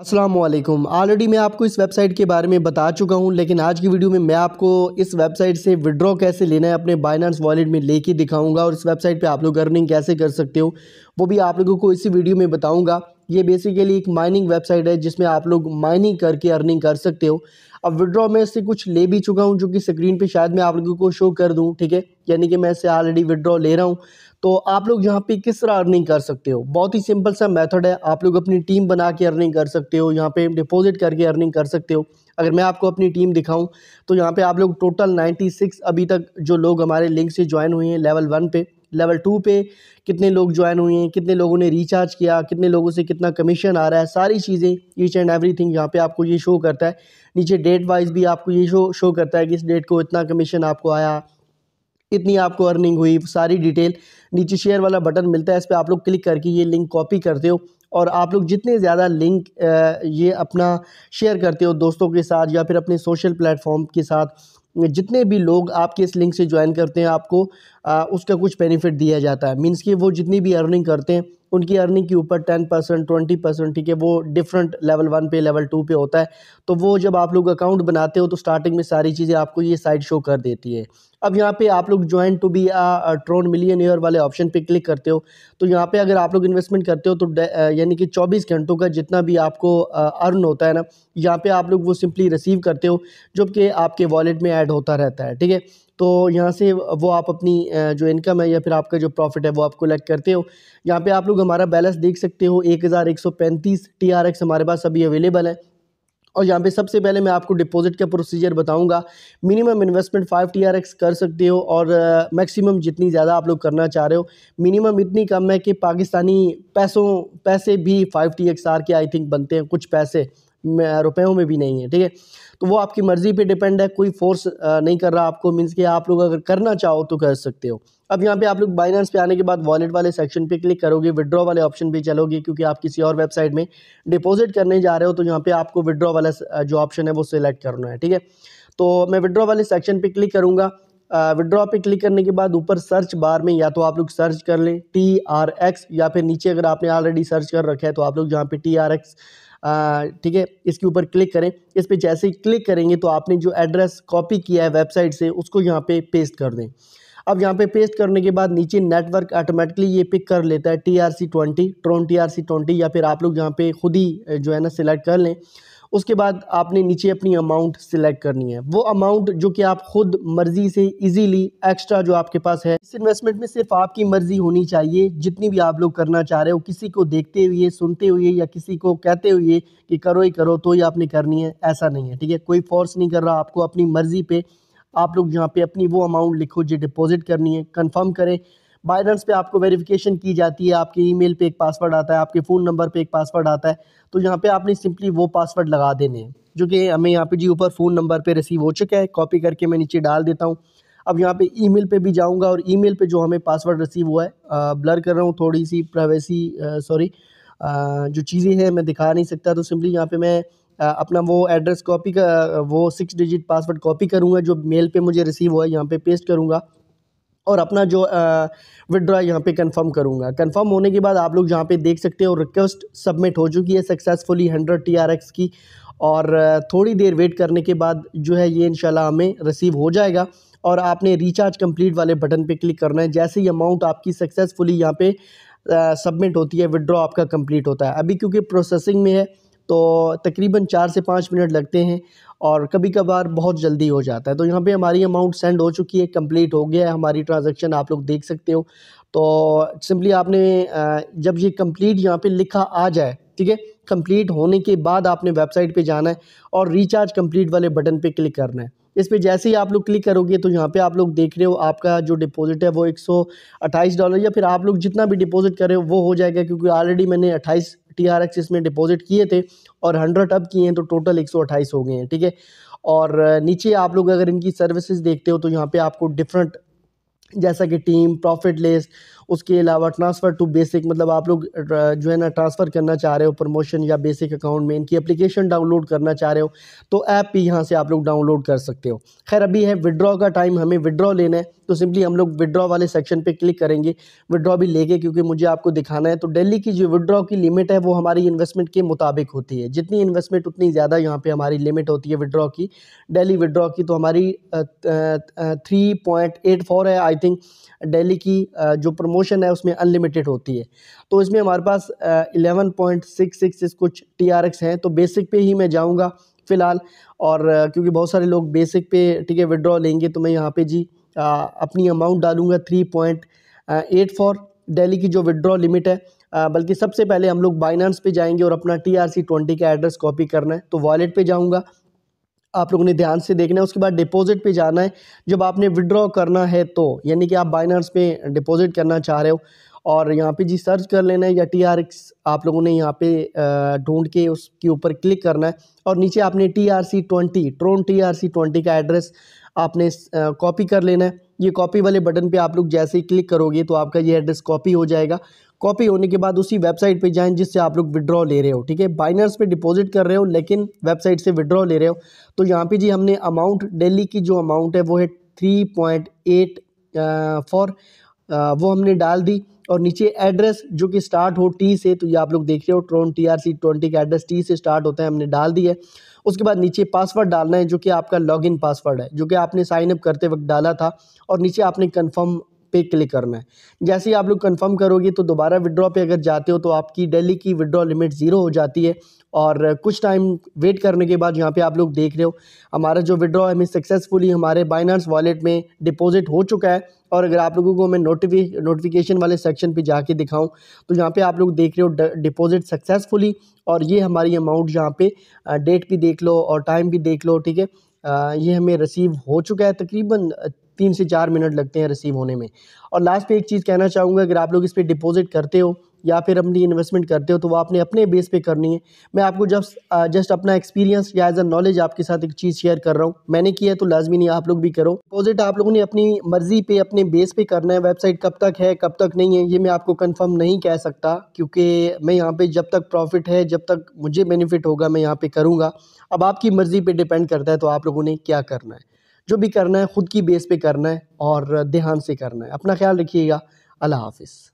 Aslam already मैं आपको इस वेबसाइट के बारे में बता चुका हूं लेकिन आज की वीडियो में मैं आपको इस वेबसाइट से विड्रॉ कैसे लेना है अपने बाइनांस वॉलेट में लेके दिखाऊंगा और इस वेबसाइट पे आप लोग अर्निंग कैसे कर सकते हो वो भी आप लोगों को इसी वीडियो में बताऊंगा ये बेसिकली एक माइनिंग वेबसाइट है जिसमें आप लोग माइनिंग करके अर्निंग कर सकते हो अब विड्रॉ में इससे कुछ ले भी चुका हूँ जो कि स्क्रीन पर शायद मैं आप लोगों को शो कर दूँ ठीक है यानी कि मैं इससे ऑलरेडी विड्रॉ ले रहा हूँ तो आप लोग यहाँ पे किस तरह अर्निंग कर सकते हो बहुत ही सिंपल सा मेथड है आप लोग अपनी टीम बना के अर्निंग कर सकते हो यहाँ पे डिपॉजिट करके अर्निंग कर सकते हो अगर मैं आपको अपनी टीम दिखाऊं तो यहाँ पे आप लोग टोटल 96 अभी तक जो लोग हमारे लिंक से ज्वाइन हुए हैं लेवल वन पे लेवल टू पे कितने लोग ज्वाइन हुए हैं कितने लोगों ने रिचार्ज किया कितने लोगों से कितना कमीशन आ रहा है सारी चीज़ें ईच एंड एवरी थिंग यहाँ पर आपको ये शो करता है नीचे डेट वाइज भी आपको ये शो शो करता है कि इस डेट को इतना कमीशन आपको आया इतनी आपको अर्निंग हुई सारी डिटेल नीचे शेयर वाला बटन मिलता है इस पर आप लोग क्लिक करके ये लिंक कॉपी करते हो और आप लोग जितने ज़्यादा लिंक ये अपना शेयर करते हो दोस्तों के साथ या फिर अपने सोशल प्लेटफॉर्म के साथ जितने भी लोग आपके इस लिंक से ज्वाइन करते हैं आपको आ, उसका कुछ बेनिफिट दिया जाता है मीन्स कि वो जितनी भी अर्निंग करते हैं उनकी अर्निंग के ऊपर टेन परसेंट ट्वेंटी परसेंट ठीक है वो डिफरेंट लेवल वन पे लेवल टू पे होता है तो वो जब आप लोग अकाउंट बनाते हो तो स्टार्टिंग में सारी चीज़ें आपको ये साइड शो कर देती है अब यहाँ पे आप लोग join to be a Tron million year वाले ऑप्शन पे क्लिक करते हो तो यहाँ पे अगर आप लोग इन्वेस्टमेंट करते हो तो यानी कि 24 घंटों का जितना भी आपको अर्न होता है ना यहाँ पे आप लोग वो सिंपली रिसीव करते हो जो कि आपके वॉलेट में ऐड होता रहता है ठीक है तो यहाँ से वो आप अपनी जो इनकम है या फिर आपका जो प्रॉफिट है वो आप कलेक्ट करते हो यहाँ पे आप लोग हमारा बैलेंस देख सकते हो एक हज़ार एक सौ पैंतीस टी आर एक्स हमारे पास अभी अवेलेबल है और यहाँ पे सबसे पहले मैं आपको डिपॉजिट का प्रोसीजर बताऊंगा minimum investment five T R X कर सकते हो और मैक्सिमम जितनी ज़्यादा आप लोग करना चाह रहे हो मिनिमम इतनी कम है कि पाकिस्तानी पैसों पैसे भी फाइव टी एक्स आर के आई थिंक बनते हैं कुछ पैसे रुपयों में भी नहीं है ठीक है तो वो आपकी मर्ज़ी पे डिपेंड है कोई फोर्स नहीं कर रहा आपको मीन्स कि आप लोग अगर करना चाहो तो कर सकते हो अब यहाँ पे आप लोग बाइनेंस पे आने के बाद वॉलेट वाले सेक्शन पे क्लिक करोगे विड्रॉ वाले ऑप्शन पे चलोगे क्योंकि आप किसी और वेबसाइट में डिपॉजिट करने जा रहे हो तो यहाँ पे आपको विड्रॉ वाला जो ऑप्शन है वो सिलेक्ट करना है ठीक है तो मैं विड्रॉ वाले सेक्शन पे क्लिक करूँगा विड्रॉ पे क्लिक करने के बाद ऊपर सर्च बार में या तो आप लोग सर्च कर लें टी आर एक्स या फिर नीचे अगर आपने ऑलरेडी सर्च कर रखा है तो आप लोग जहाँ पे टी आर एक्स ठीक है इसके ऊपर क्लिक करें इस पर जैसे ही क्लिक करेंगे तो आपने जो एड्रेस कॉपी किया है वेबसाइट से उसको यहाँ पे पेस्ट कर दें अब यहाँ पे पेस्ट करने के बाद नीचे नेटवर्क ऑटोमेटिकली ये पिक कर लेता है T R C twenty Tron T R C twenty या फिर आप लोग यहाँ पे खुद ही जो है ना सिलेक्ट कर लें उसके बाद आपने नीचे अपनी अमाउंट सिलेक्ट करनी है वो अमाउंट जो कि आप खुद मर्जी से इजीली एक्स्ट्रा जो आपके पास है इस इन्वेस्टमेंट में सिर्फ आपकी मर्जी होनी चाहिए जितनी भी आप लोग करना चाह रहे हो किसी को देखते हुए सुनते हुए या किसी को कहते हुए कि करो ही करो तो ही आपने करनी है ऐसा नहीं है ठीक है कोई फोर्स नहीं कर रहा आपको अपनी मर्जी पे आप लोग यहाँ पे अपनी वो अमाउंट लिखो जो डिपॉजिट करनी है कंफर्म करें बाइनेंस पे आपको वेरिफिकेशन की जाती है आपके ईमेल पे एक पासवर्ड आता है आपके फ़ोन नंबर पे एक पासवर्ड आता है तो यहाँ पे आपने सिंपली वो पासवर्ड लगा देने हैं जो कि हमें यहाँ पे जी ऊपर फ़ोन नंबर पे रिसीव हो चुका है कॉपी करके मैं नीचे डाल देता हूँ अब यहाँ पे ईमेल पे भी जाऊँगा और ईमेल पे जो हमें पासवर्ड रिसीव हुआ है आ, ब्लर कर रहा हूँ थोड़ी सी प्राइवेसी सॉरी जो चीज़ें हैं मैं दिखा नहीं सकता तो सिंपली यहाँ पे मैं आ, अपना वो एड्रेस कॉपी का वो सिक्स डिजिट पासवर्ड कॉपी करूँगा जो मेल पे मुझे रिसीव हुआ है यहाँ पे पेस्ट करूँगा और अपना जो विड्रा यहाँ पे कंफर्म करूँगा कंफर्म होने के बाद आप लोग यहाँ पे देख सकते हो रिक्वेस्ट सबमिट हो चुकी है successfully hundred T R X की और थोड़ी देर वेट करने के बाद जो है ये इंशाल्लाह हमें रिसीव हो जाएगा और आपने रिचार्ज कंप्लीट वाले बटन पे क्लिक करना है जैसे ही अमाउंट आपकी सक्सेसफुली यहाँ पे सबमिट होती है विड्रॉ आपका कंप्लीट होता है अभी क्योंकि प्रोसेसिंग में है तो तकरीबन चार से पाँच मिनट लगते हैं और कभी कभार बहुत जल्दी हो जाता है तो यहाँ पे हमारी अमाउंट सेंड हो चुकी है कंप्लीट हो गया है हमारी ट्रांजैक्शन आप लोग देख सकते हो तो सिंपली आपने जब ये कंप्लीट यहाँ पे लिखा आ जाए ठीक है कंप्लीट होने के बाद आपने वेबसाइट पे जाना है और रिचार्ज कंप्लीट वाले बटन पे क्लिक करना है इस पर जैसे ही आप लोग क्लिक करोगे तो यहाँ पे आप लोग देख रहे हो आपका जो डिपॉजिट है वो 128 डॉलर या फिर आप लोग जितना भी डिपॉजिट करें वो हो जाएगा क्योंकि ऑलरेडी मैंने 28 टी आर एक्स इसमें डिपॉजिट किए थे और 100 अब किए हैं तो टोटल 128 हो गए हैं ठीक है और नीचे आप लोग अगर इनकी सर्विसेज देखते हो तो यहाँ पर आपको डिफरेंट जैसा कि टीम प्रॉफिट लिस्ट उसके अलावा ट्रांसफ़र टू बेसिक मतलब आप लोग जो है ना ट्रांसफ़र करना चाह रहे हो प्रमोशन या बेसिक अकाउंट में इनकी एप्लीकेशन डाउनलोड करना चाह रहे हो तो ऐप भी यहाँ से आप लोग डाउनलोड कर सकते हो खैर अभी है विड्रॉ का टाइम हमें विड्रॉ लेना है तो सिंपली हम लोग विड्रॉ वाले सेक्शन पे क्लिक करेंगे विड्रॉ भी लेके क्योंकि मुझे आपको दिखाना है तो दिल्ली की जो विड्रॉ की लिमिट है वो हमारी इन्वेस्टमेंट के मुताबिक होती है जितनी इन्वेस्टमेंट उतनी ज़्यादा यहाँ पे हमारी लिमिट होती है विड्रॉ की दिल्ली विड्रॉ की तो हमारी थ्री पॉइंट एट फोर है आई थिंक डेली की जो प्रमोशन मोशन है उसमें अनलिमिटेड होती है तो इसमें हमारे पास एलेवन पॉइंट सिक्स सिक्स कुछ टी आर एक्स हैं तो बेसिक पे ही मैं जाऊँगा फ़िलहाल और क्योंकि बहुत सारे लोग बेसिक पे ठीक है विड्रॉ लेंगे तो मैं यहाँ पे जी आ, अपनी अमाउंट डालूँगा three point eight four daily की जो विड्रॉ लिमिट है बल्कि सबसे पहले हम लोग बाइनांस पे जाएंगे और अपना टी आर सी ट्वेंटी का एड्रेस कॉपी करना है तो वॉलेट पे जाऊँगा आप लोगों ने ध्यान से देखना है उसके बाद डिपॉजिट पे जाना है जब आपने विड्रॉ करना है तो यानी कि आप बाइनर्स पे डिपॉजिट करना चाह रहे हो और यहाँ पे जी सर्च कर लेना है या टी आर एक्स आप लोगों ने यहाँ पे ढूंढ के उसके ऊपर क्लिक करना है और नीचे आपने T R C twenty Tron T R C twenty का एड्रेस आपने कॉपी कर लेना है ये कॉपी वाले बटन पे आप लोग जैसे ही क्लिक करोगे तो आपका ये एड्रेस कॉपी हो जाएगा कॉपी होने के बाद उसी वेबसाइट पे जाएं जिससे आप लोग विड्रॉ ले रहे हो ठीक है बाइनर्स पे डिपॉजिट कर रहे हो लेकिन वेबसाइट से विड्रॉ ले रहे हो तो यहाँ पे जी हमने अमाउंट डेली की जो अमाउंट है वो है थ्री पॉइंट एट वो हमने डाल दी और नीचे एड्रेस जो कि स्टार्ट हो टी से तो ये आप लोग देख रहे हो Tron T R C twenty का एड्रेस टी से स्टार्ट होता है हमने डाल दिया है उसके बाद नीचे पासवर्ड डालना है जो कि आपका लॉगिन पासवर्ड है जो कि आपने साइन अप करते वक्त डाला था और नीचे आपने कंफर्म पे क्लिक करना है जैसे ही आप लोग कंफर्म करोगे तो दोबारा विड्रॉ पे अगर जाते हो तो आपकी डेली की विड्रॉ लिमिट ज़ीरो हो जाती है और कुछ टाइम वेट करने के बाद यहाँ पे आप लोग देख रहे हो हमारा जो विड्रॉ हमें सक्सेसफुली हमारे बाइनांस वॉलेट में डिपॉजिट हो चुका है और अगर आप लोगों को मैं नोटिफिक नोटिफिकेशन वाले सेक्शन पे जाके दिखाऊं तो यहाँ पे आप लोग देख रहे हो डिपॉजिट सक्सेसफुली और ये हमारी अमाउंट यहाँ पे डेट uh, भी देख लो और टाइम भी देख लो ठीक है uh, ये हमें रिसीव हो चुका है तकरीबन तीन से चार मिनट लगते हैं रिसीव होने में और लास्ट पे एक चीज़ कहना चाहूँगा अगर आप लोग इस पर डिपॉजिट करते हो या फिर अपनी इन्वेस्टमेंट करते हो तो वो आपने अपने बेस पे करनी है मैं आपको जब जस्ट अपना एक्सपीरियंस या एज अ नॉलेज आपके साथ एक चीज़ शेयर कर रहा हूँ मैंने किया है तो लाजमी नहीं आप लोग भी करो डिपॉजिट आप लोगों ने अपनी मर्जी पे अपने बेस पे करना है वेबसाइट कब तक है कब तक नहीं है ये मैं आपको कन्फर्म नहीं कह सकता क्योंकि मैं यहाँ पर जब तक प्रॉफिट है जब तक मुझे बेनिफिट होगा मैं यहाँ पर करूँगा अब आपकी मर्ज़ी पर डिपेंड करता है तो आप लोगों ने क्या करना है जो भी करना है ख़ुद की बेस पे करना है और ध्यान से करना है अपना ख्याल रखिएगा अल्लाह हाफिज़